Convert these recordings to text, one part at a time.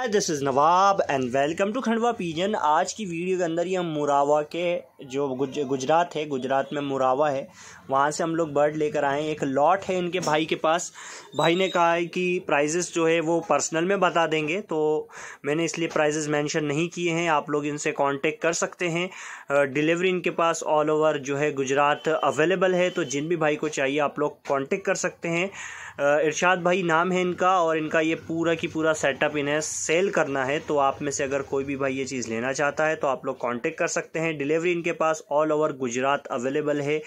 hi this is Nawab and welcome to Khandwa pigeon आज की video के अंदर ये हम मुरावा के जो गुज, गुजरात है गुजरात में मुरावा है वहाँ से हम लोग बर्ड लेकर आए एक लॉट है इनके भाई के पास भाई ने कहा है कि प्राइजेस जो है वो पर्सनल में बता देंगे तो मैंने इसलिए प्राइजेस मेंशन नहीं किए हैं आप लोग इनसे कांटेक्ट कर सकते हैं डिलीवरी इनके पास ऑल ओवर जो है गुजरात अवेलेबल है तो जिन भी भाई को चाहिए आप लोग कॉन्टेक्ट कर सकते हैं इरशाद भाई नाम है इनका और इनका ये पूरा की पूरा सेटअप इन्हें सेल करना है तो आप में से अगर कोई भी भाई ये चीज़ लेना चाहता है तो आप लोग कांटेक्ट कर सकते हैं डिलीवरी इनके पास ऑल ओवर गुजरात अवेलेबल है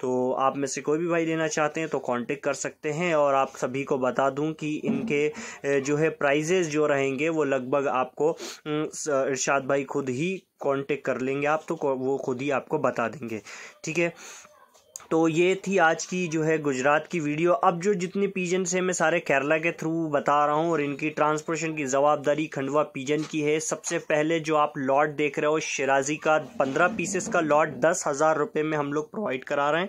तो आप में से कोई भी भाई लेना चाहते हैं तो कांटेक्ट कर सकते हैं और आप सभी को बता दूं कि इनके जो है प्राइजेज़ जो रहेंगे वो लगभग आपको इरशाद भाई खुद ही कांटेक्ट कर लेंगे आप तो वो खुद ही आपको बता देंगे ठीक है तो ये थी आज की जो है गुजरात की वीडियो अब जो जितने पीजन से मैं सारे केरला के थ्रू बता रहा हूँ और इनकी ट्रांसपोर्टेशन की जवाबदारी खंडवा पीजन की है सबसे पहले जो आप लॉट देख रहे हो शराजी का पंद्रह पीसेस का लॉट दस हज़ार रुपये में हम लोग प्रोवाइड करा रहे हैं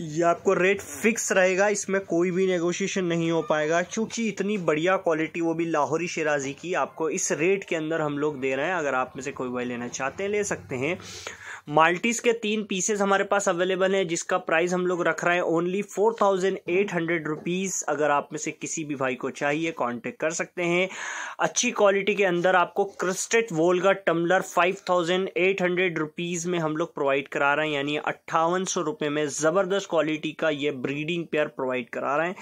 ये आपको रेट फिक्स रहेगा इसमें कोई भी नेगोशिएशन नहीं हो पाएगा क्योंकि इतनी बढ़िया क्वालिटी वो भी लाहौरी शराजी की आपको इस रेट के अंदर हम लोग दे रहे हैं अगर आप में से कोई भाई लेना चाहते हैं ले सकते हैं माल्टीज के तीन पीसेज हमारे पास अवेलेबल हैं जिसका प्राइस हम लोग रख रहे हैं only four thousand eight hundred rupees अगर आप में से किसी भी भाई को चाहिए कांटेक्ट कर सकते हैं अच्छी क्वालिटी के अंदर आपको क्रिस्टेट का tumbler five thousand eight hundred rupees में हम लोग प्रोवाइड करा रहे हैं यानी अट्ठावन सौ रुपये में ज़बरदस्त क्वालिटी का ये ब्रीडिंग पेयर प्रोवाइड करा रहे हैं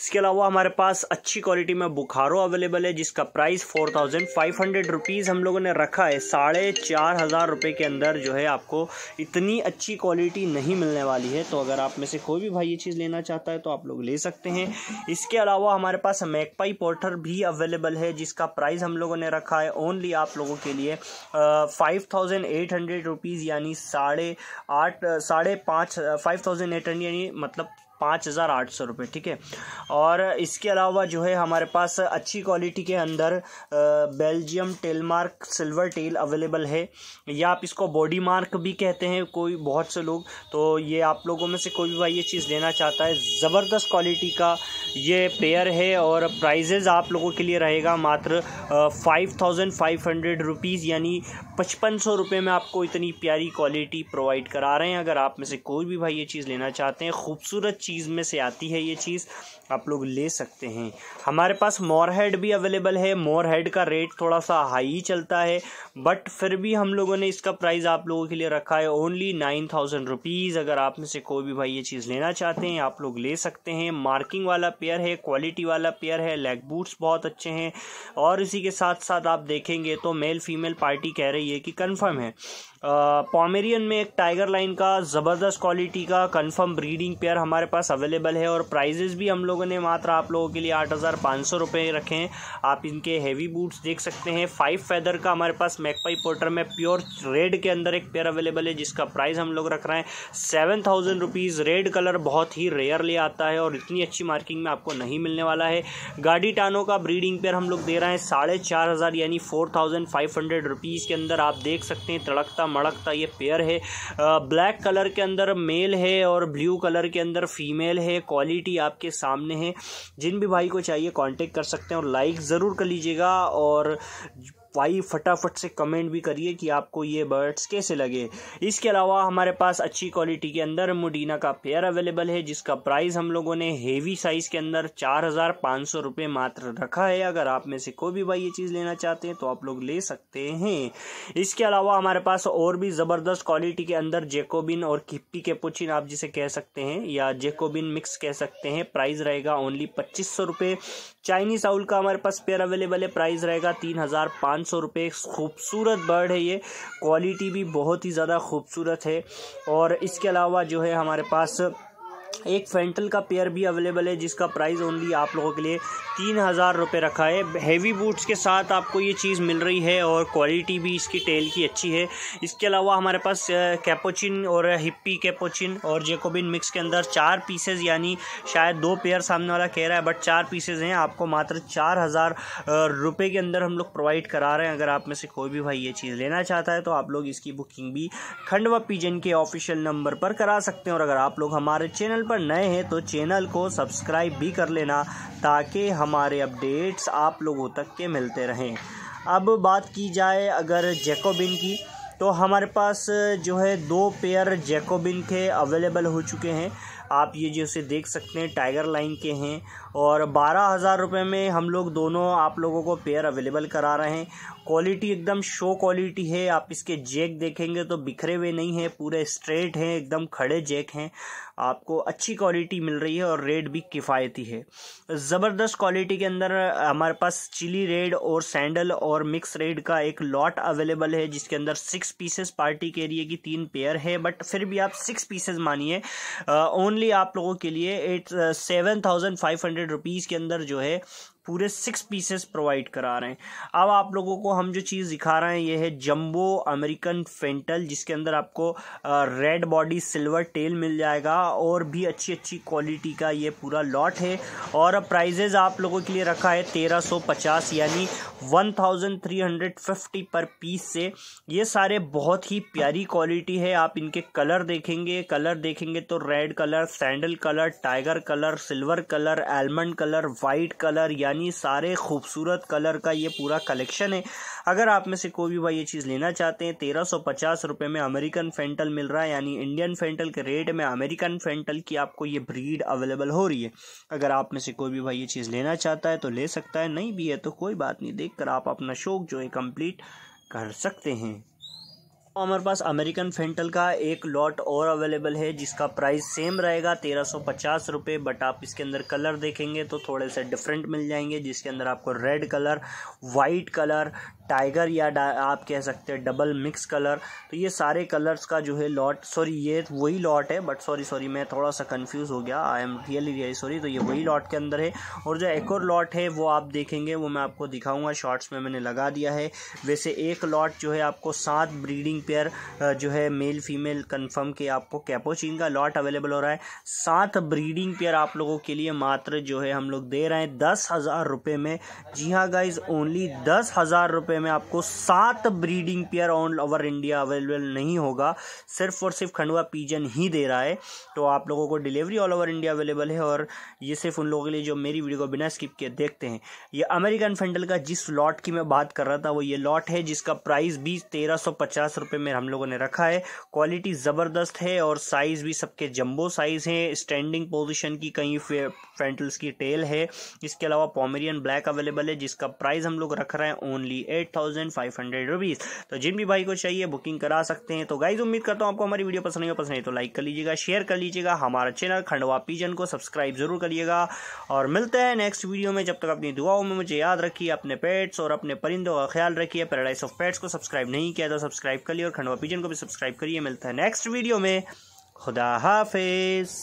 इसके अलावा हमारे पास अच्छी क्वालिटी में बुखारो अवेलेबल है जिसका price four thousand five hundred rupees हम लोगों ने रखा है साढ़े चार हज़ार रुपये के अंदर जो है आप आपको इतनी अच्छी क्वालिटी नहीं मिलने वाली है तो अगर आप में से कोई भी भाई ये चीज़ लेना चाहता है तो आप लोग ले सकते हैं इसके अलावा हमारे पास मैकपाई पोर्टर भी अवेलेबल है जिसका प्राइस हम लोगों ने रखा है ओनली आप लोगों के लिए five thousand eight hundred rupees यानी साढ़े आठ साढ़े पाँच फाइव थाउजेंड एट हंड्रेड यानी मतलब पाँच हज़ार आठ सौ रुपये ठीक है और इसके अलावा जो है हमारे पास अच्छी क्वालिटी के अंदर बेल्जियम टेलमार्क सिल्वर टेल अवेलेबल है या आप इसको बॉडी मार्क भी कहते हैं कोई बहुत से लोग तो ये आप लोगों में से कोई भी भाई ये चीज़ लेना चाहता है ज़बरदस्त क्वालिटी का ये पेयर है और प्राइजेज़ आप लोगों के लिए रहेगा मात्र five thousand five hundred rupees यानी पचपन सौ रुपये में आपको इतनी प्यारी क्वालिटी प्रोवाइड करा रहे हैं अगर आप में से कोई भी भाई ये चीज़ लेना चाहते हैं खूबसूरत चीज़ में से आती है ये चीज़ आप लोग ले सकते हैं हमारे पास मोर हेड भी अवेलेबल है मोर हेड का रेट थोड़ा सा हाई ही चलता है बट फिर भी हम लोगों ने इसका प्राइस आप लोगों के लिए रखा है ओनली नाइन थाउजेंड रुपीज़ अगर आप में से कोई भी भाई ये चीज़ लेना चाहते हैं आप लोग ले सकते हैं मार्किंग वाला पेयर है क्वालिटी वाला पेयर है लेग बूट्स बहुत अच्छे हैं और इसी के साथ साथ आप देखेंगे तो मेल फीमेल पार्टी कह रही है कि कन्फर्म है पॉमेरियन में एक टाइगर लाइन का ज़बरदस्त क्वालिटी का कन्फर्म ब्रीडिंग पेयर हमारे पास अवेलेबल है और प्राइजेज़ भी हम लोगों ने मात्र आप लोगों के लिए आठ हज़ार पाँच सौ रुपये रखे हैं आप इनके हैवी बूट्स देख सकते हैं फाइव फेदर का हमारे पास मैकपाई पोर्टर में प्योर रेड के अंदर एक पेयर अवेलेबल है जिसका प्राइस हम लोग रख रहे हैं seven thousand rupees red colour बहुत ही रेयरली आता है और इतनी अच्छी मार्किंग में आपको नहीं मिलने वाला है गाड़ी टानों का ब्रीडिंग पेयर हम लोग दे रहे हैं साढ़े चार हज़ार यानी four thousand five hundred rupees के अंदर आप देख सकते हैं तड़कता मड़कता ये पेयर है ब्लैक कलर के अंदर मेल है और ब्लू कलर के अंदर फी फीमेल है क्वालिटी आपके सामने है जिन भी भाई को चाहिए कांटेक्ट कर सकते हैं और लाइक ज़रूर कर लीजिएगा और भाई फटाफट से कमेंट भी करिए कि आपको ये बर्ड्स कैसे लगे इसके अलावा हमारे पास अच्छी क्वालिटी के अंदर मुडीना का पेयर अवेलेबल है जिसका प्राइस हम लोगों ने हेवी साइज़ के अंदर चार हज़ार पाँच सौ रुपये मात्र रखा है अगर आप में से कोई भी भाई ये चीज़ लेना चाहते हैं तो आप लोग ले सकते हैं इसके अलावा हमारे पास और भी ज़बरदस्त क्वालिटी के अंदर जेकोबिन और किप्पी के पुचिन आप जिसे कह सकते हैं या जेकोबिन मिक्स कह सकते हैं प्राइस रहेगा ओनली पच्चीस सौ रुपये चाइनीज आउल का हमारे पास पेयर अवेलेबल है प्राइस रहेगा तीन हज़ार पाँच सौ रुपये खूबसूरत बर्ड है ये क्वालिटी भी बहुत ही ज़्यादा खूबसूरत है और इसके अलावा जो है हमारे पास एक फेंटल का पेयर भी अवेलेबल है जिसका प्राइस ओनली आप लोगों के लिए तीन हज़ार रुपये रखा है हेवी बूट्स के साथ आपको ये चीज़ मिल रही है और क्वालिटी भी इसकी टेल की अच्छी है इसके अलावा हमारे पास कैपोचिन और हिप्पी कैपोचिन और जेकोबिन मिक्स के अंदर चार पीसेज यानी शायद दो पेयर सामने वाला कह रहा है बट चार पीसेज हैं आपको मात्र चार हज़ार रुपये के अंदर हम लोग प्रोवाइड करा रहे हैं अगर आप में से कोई भी भाई ये चीज़ लेना चाहता है तो आप लोग इसकी बुकिंग भी खंडवा पीजन के ऑफिशियल नंबर पर करा सकते हैं और अगर आप लोग हमारे चैनल पर नए हैं तो चैनल को सब्सक्राइब भी कर लेना ताकि हमारे अपडेट्स आप लोगों तक के मिलते रहें अब बात की जाए अगर जैकोबिन की तो हमारे पास जो है दो पेयर जैकोबिन के अवेलेबल हो चुके हैं आप ये जैसे देख सकते हैं टाइगर लाइन के हैं और बारह हज़ार रुपये में हम लोग दोनों आप लोगों को पेयर अवेलेबल करा रहे हैं क्वालिटी एकदम शो क्वालिटी है आप इसके जैक देखेंगे तो बिखरे हुए नहीं हैं पूरे स्ट्रेट हैं एकदम खड़े जैक हैं आपको अच्छी क्वालिटी मिल रही है और रेट भी किफ़ायती है ज़बरदस्त क्वालिटी के अंदर हमारे पास चिली रेड और सैंडल और मिक्स रेड का एक लॉट अवेलेबल है जिसके अंदर सिक्स सिक्स पीसेस पार्टी के लिए की तीन पेयर है बट फिर भी आप सिक्स पीसेस मानिए ओनली uh, आप लोगों के लिए eight seven thousand five hundred rupees के अंदर जो है पूरे सिक्स पीसेस प्रोवाइड करा रहे हैं अब आप लोगों को हम जो चीज़ दिखा रहे हैं ये है जम्बो अमेरिकन फेंटल जिसके अंदर आपको रेड बॉडी सिल्वर टेल मिल जाएगा और भी अच्छी अच्छी क्वालिटी का ये पूरा लॉट है और प्राइजेज आप लोगों के लिए रखा है तेरह सौ पचास यानी one thousand three hundred fifty पर पीस से ये सारे बहुत ही प्यारी क्वालिटी है आप इनके कलर देखेंगे कलर देखेंगे तो red colour sandal colour tiger colour silver colour almond colour white colour यानी यानी सारे खूबसूरत कलर का ये पूरा कलेक्शन है अगर आप में से कोई भी भाई ये चीज़ लेना चाहते हैं तेरह सौ पचास में अमेरिकन फेंटल मिल रहा है यानी इंडियन फेंटल के रेट में अमेरिकन फेंटल की आपको ये ब्रीड अवेलेबल हो रही है अगर आप में से कोई भी भाई ये चीज़ लेना चाहता है तो ले सकता है नहीं भी है तो कोई बात नहीं देख कर आप अपना शौक जो है कम्प्लीट कर सकते हैं हमारे पास अमेरिकन फेंटल का एक लॉट और अवेलेबल है जिसका प्राइस सेम रहेगा तेरह सौ पचास रुपये बट आप इसके अंदर कलर देखेंगे तो थोड़े से डिफरेंट मिल जाएंगे जिसके अंदर आपको red colour white colour tiger या आप कह सकते हैं डबल मिक्स कलर तो ये सारे कलर्स का जो है लॉट सॉरी ये वही लॉट है बट सॉरी सॉरी मैं थोड़ा सा कंफ्यूज हो गया I am really really sorry तो ये वही लॉट के अंदर है और जो एक और लॉट है वो आप देखेंगे वो मैं आपको दिखाऊंगा शॉर्ट्स में मैंने लगा दिया है वैसे एक लॉट जो है आपको सात ब्रीडिंग पेयर जो है मेल फीमेल कन्फर्म के आपको कैपोचिन का लॉट अवेलेबल हो रहा है सात ब्रीडिंग पेयर आप लोगों के लिए मात्र जो है हम लोग दे रहे हैं दस हज़ार रुपये में जी हाँ गाइज ओनली दस हज़ार रुपये बॉम्बे में आपको सात breeding pair on over India available नहीं होगा सिर्फ और सिर्फ खंडवा पीजन ही दे रहा है तो आप लोगों को delivery all over India available है और ये सिर्फ उन लोगों के लिए जो मेरी वीडियो को बिना स्किप किए देखते हैं ये अमेरिकन फेंडल का जिस लॉट की मैं बात कर रहा था वो ये लॉट है जिसका प्राइस भी तेरह में हम लोगों ने रखा है क्वालिटी ज़बरदस्त है और साइज़ भी सबके जम्बो साइज़ हैं स्टैंडिंग पोजिशन की कहीं फेंटल्स की टेल है इसके अलावा पॉमेरियन ब्लैक अवेलेबल है जिसका प्राइस हम लोग रख रहे हैं only eight eight thousand five hundred rupees तो जिन भी भाई को चाहिए बुकिंग करा सकते हैं तो गाइज उम्मीद करता हूँ आपको हमारी वीडियो पसंद नहीं पसंद नहीं तो लाइक कर लीजिएगा शेयर कर लीजिएगा हमारा चैनल खंडवा पीजन को सब्सक्राइब जरूर करिएगा और मिलते हैं नेक्स्ट वीडियो में जब तक अपनी दुआओं में मुझे याद रखिए अपने पेट्स और अपने परिंदों का ख्याल रखिए पैराडाइस ऑफ पेट्स को सब्सक्राइब नहीं किया तो सब्सक्राइब कर लिए और खंडवा पीजन को भी सब्सक्राइब करिए मिलता है नेक्स्ट वीडियो में खुदा हाफिज़